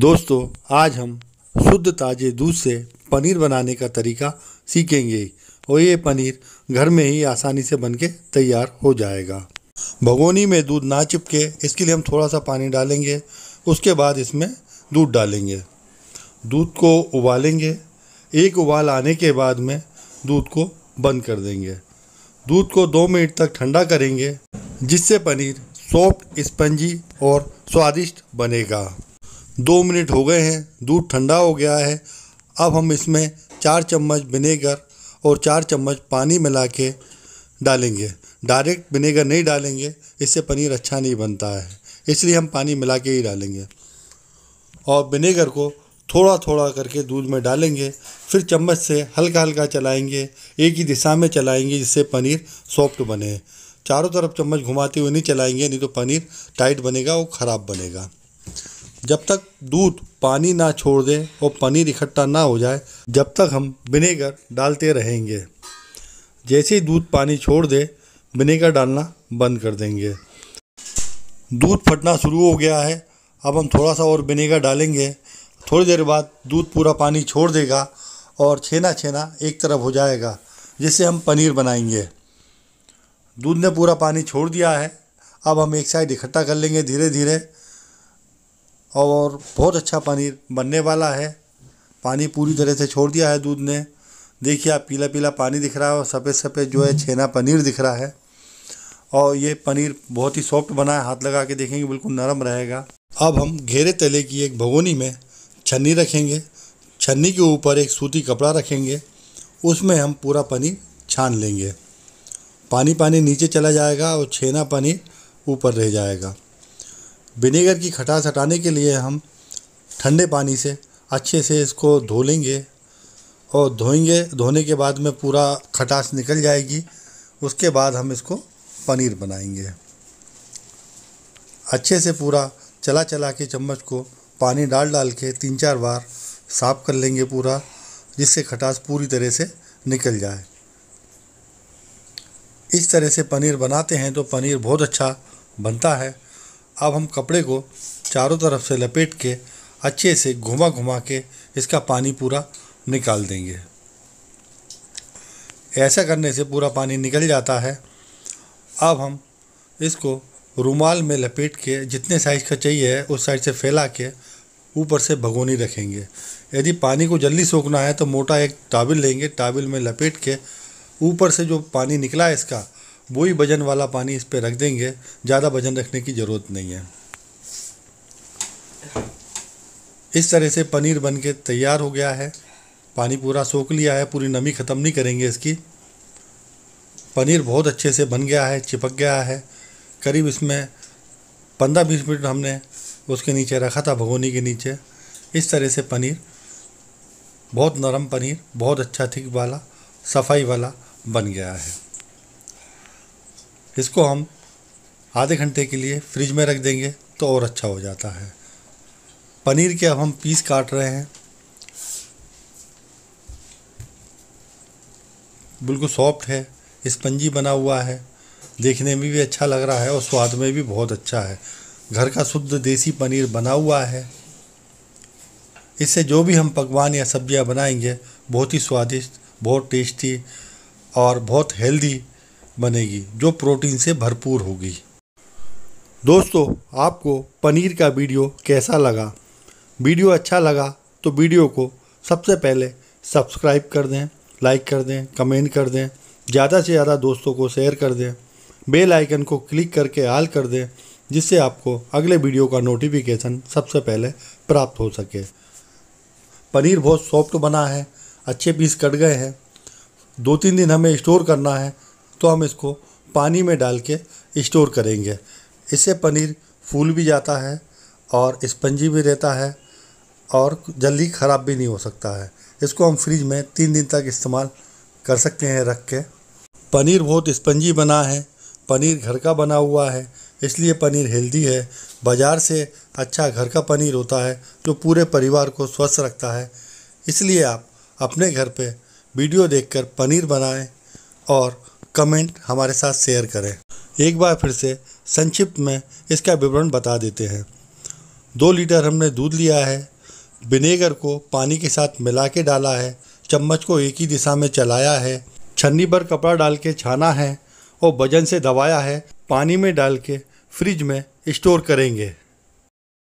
दोस्तों आज हम शुद्ध ताज़े दूध से पनीर बनाने का तरीका सीखेंगे और ये पनीर घर में ही आसानी से बन के तैयार हो जाएगा भगोनी में दूध ना चिपके इसके लिए हम थोड़ा सा पानी डालेंगे उसके बाद इसमें दूध डालेंगे दूध को उबालेंगे एक उबाल आने के बाद में दूध को बंद कर देंगे दूध को दो मिनट तक ठंडा करेंगे जिससे पनीर सॉफ्ट स्पंजी और स्वादिष्ट बनेगा दो मिनट हो गए हैं दूध ठंडा हो गया है अब हम इसमें चार चम्मच विनेगर और चार चम्मच पानी मिला के डालेंगे डायरेक्ट विनेगर नहीं डालेंगे इससे पनीर अच्छा नहीं बनता है इसलिए हम पानी मिला के ही डालेंगे और विनेगर को थोड़ा थोड़ा करके दूध में डालेंगे फिर चम्मच से हल्का हल्का चलाएंगे एक ही दिशा में चलाएंगे जिससे पनीर सॉफ्ट बने चारों तरफ चम्मच घुमाते हुए नहीं चलाएंगे नहीं तो पनीर टाइट बनेगा और ख़राब बनेगा जब तक दूध पानी ना छोड़ दे और पनीर इकट्ठा ना हो जाए जब तक हम विनेगर डालते रहेंगे जैसे ही दूध पानी छोड़ दे विनेगर डालना बंद कर देंगे दूध फटना शुरू हो गया है अब हम थोड़ा सा और विनेगर डालेंगे थोड़ी देर बाद दूध पूरा पानी छोड़ देगा और छेना छेना एक तरफ हो जाएगा जिससे हम पनीर बनाएंगे दूध ने पूरा पानी छोड़ दिया है अब हम एक साइड इकट्ठा कर लेंगे धीरे धीरे और बहुत अच्छा पनीर बनने वाला है पानी पूरी तरह से छोड़ दिया है दूध ने देखिए आप पीला पीला पानी दिख रहा है और सफ़ेद सफ़ेद जो है छेना पनीर दिख रहा है और ये पनीर बहुत ही सॉफ्ट बना है हाथ लगा के देखेंगे बिल्कुल नरम रहेगा अब हम घेरे तले की एक भगोनी में छन्नी रखेंगे छन्नी के ऊपर एक सूती कपड़ा रखेंगे उसमें हम पूरा पनीर छान लेंगे पानी पानी नीचे चला जाएगा और छेना पनीर ऊपर रह जाएगा विनेगर की खटास हटाने के लिए हम ठंडे पानी से अच्छे से इसको धो लेंगे और धोएंगे धोने के बाद में पूरा खटास निकल जाएगी उसके बाद हम इसको पनीर बनाएंगे अच्छे से पूरा चला चला के चम्मच को पानी डाल डाल के तीन चार बार साफ़ कर लेंगे पूरा जिससे खटास पूरी तरह से निकल जाए इस तरह से पनीर बनाते हैं तो पनीर बहुत अच्छा बनता है अब हम कपड़े को चारों तरफ से लपेट के अच्छे से घुमा घुमा के इसका पानी पूरा निकाल देंगे ऐसा करने से पूरा पानी निकल जाता है अब हम इसको रुमाल में लपेट के जितने साइज़ का चाहिए है उस साइड से फैला के ऊपर से भगोनी रखेंगे यदि पानी को जल्दी सोखना है तो मोटा एक टाविल लेंगे टाविल में लपेट के ऊपर से जो पानी निकला है इसका वही वजन वाला पानी इस पर रख देंगे ज़्यादा वजन रखने की ज़रूरत नहीं है इस तरह से पनीर बन के तैयार हो गया है पानी पूरा सोख लिया है पूरी नमी ख़त्म नहीं करेंगे इसकी पनीर बहुत अच्छे से बन गया है चिपक गया है करीब इसमें पंद्रह बीस मिनट हमने उसके नीचे रखा था भगोनी के नीचे इस तरह से पनीर बहुत नरम पनीर बहुत अच्छा थिक वाला सफाई वाला बन गया है इसको हम आधे घंटे के लिए फ्रिज में रख देंगे तो और अच्छा हो जाता है पनीर के अब हम पीस काट रहे हैं बिल्कुल सॉफ्ट है स्पंजी बना हुआ है देखने में भी अच्छा लग रहा है और स्वाद में भी बहुत अच्छा है घर का शुद्ध देसी पनीर बना हुआ है इससे जो भी हम पकवान या सब्जियां बनाएंगे बहुत ही स्वादिष्ट बहुत टेस्टी और बहुत हेल्दी बनेगी जो प्रोटीन से भरपूर होगी दोस्तों आपको पनीर का वीडियो कैसा लगा वीडियो अच्छा लगा तो वीडियो को सबसे पहले सब्सक्राइब कर दें लाइक कर दें कमेंट कर दें ज़्यादा से ज़्यादा दोस्तों को शेयर कर दें बेल आइकन को क्लिक करके आल कर दें जिससे आपको अगले वीडियो का नोटिफिकेशन सबसे पहले प्राप्त हो सके पनीर बहुत सॉफ्ट बना है अच्छे पीस कट गए हैं दो तीन दिन हमें स्टोर करना है तो हम इसको पानी में डाल के स्टोर करेंगे इससे पनीर फूल भी जाता है और स्पंजी भी रहता है और जल्दी ख़राब भी नहीं हो सकता है इसको हम फ्रिज में तीन दिन तक इस्तेमाल कर सकते हैं रख के पनीर बहुत स्पंजी बना है पनीर घर का बना हुआ है इसलिए पनीर हेल्दी है बाज़ार से अच्छा घर का पनीर होता है जो पूरे परिवार को स्वस्थ रखता है इसलिए आप अपने घर पे वीडियो देखकर पनीर बनाएं और कमेंट हमारे साथ शेयर करें एक बार फिर से संक्षिप्त में इसका विवरण बता देते हैं दो लीटर हमने दूध लिया है विनेगर को पानी के साथ मिला के डाला है चम्मच को एक ही दिशा में चलाया है छन्नी पर कपड़ा डाल के छाना है और वजन से दबाया है पानी में डाल के फ्रिज में स्टोर करेंगे